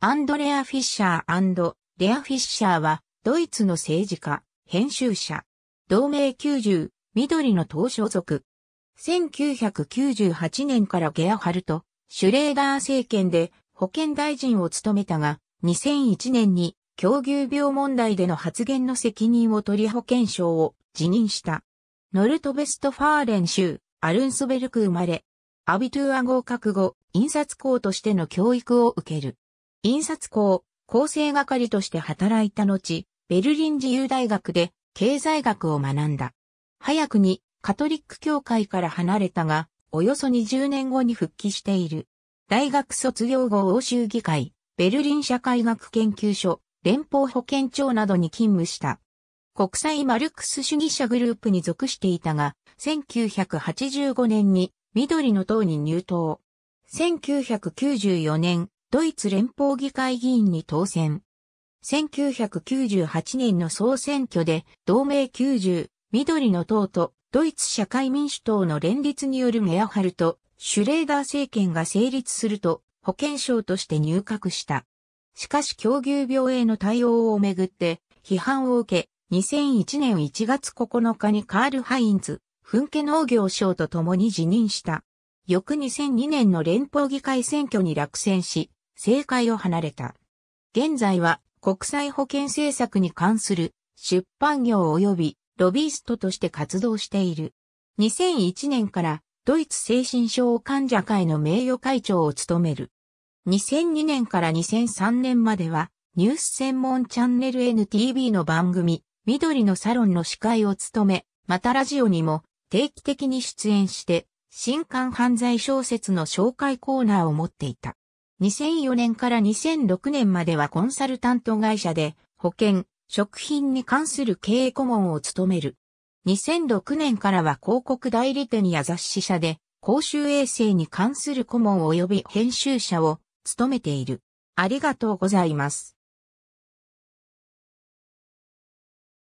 アンドレア・フィッシャーレア・フィッシャーは、ドイツの政治家、編集者。同盟90、緑の党所属。1998年からゲアハルト、シュレーダー政権で保健大臣を務めたが、2001年に狂牛病問題での発言の責任を取り保健省を辞任した。ノルトベストファーレン州、アルンスベルク生まれ、アビトゥア合格後、印刷校としての教育を受ける。印刷工、構成係として働いた後、ベルリン自由大学で経済学を学んだ。早くにカトリック教会から離れたが、およそ20年後に復帰している。大学卒業後欧州議会、ベルリン社会学研究所、連邦保健庁などに勤務した。国際マルクス主義者グループに属していたが、1985年に緑の党に入党。1994年、ドイツ連邦議会議員に当選。1998年の総選挙で同盟90、緑の党とドイツ社会民主党の連立によるメアハルト、シュレーダー政権が成立すると保健省として入閣した。しかし狂牛病への対応をめぐって批判を受け、2001年1月9日にカール・ハインズ、噴家農業省と共に辞任した。翌2002年の連邦議会選挙に落選し、政界を離れた。現在は国際保健政策に関する出版業及びロビーストとして活動している。2001年からドイツ精神症患者会の名誉会長を務める。2002年から2003年まではニュース専門チャンネル NTV の番組緑のサロンの司会を務め、またラジオにも定期的に出演して新刊犯罪小説の紹介コーナーを持っていた。2004年から2006年まではコンサルタント会社で保険、食品に関する経営顧問を務める。2006年からは広告代理店や雑誌社で公衆衛生に関する顧問及び編集者を務めている。ありがとうございます。